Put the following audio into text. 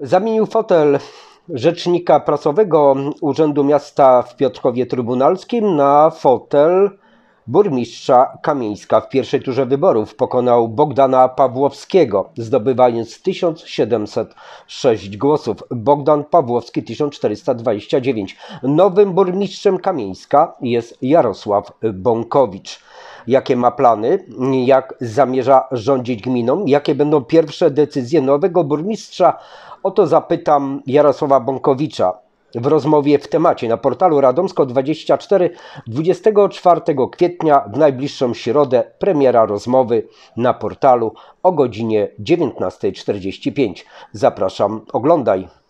Zamienił fotel rzecznika prasowego Urzędu Miasta w Piotrkowie Trybunalskim na fotel Burmistrza Kamieńska w pierwszej turze wyborów pokonał Bogdana Pawłowskiego, zdobywając 1706 głosów. Bogdan Pawłowski 1429. Nowym burmistrzem Kamieńska jest Jarosław Bąkowicz. Jakie ma plany, jak zamierza rządzić gminą, jakie będą pierwsze decyzje nowego burmistrza? O to zapytam Jarosława Bąkowicza w rozmowie w temacie na portalu Radomsko24 24 kwietnia w najbliższą środę premiera rozmowy na portalu o godzinie 19.45. Zapraszam, oglądaj.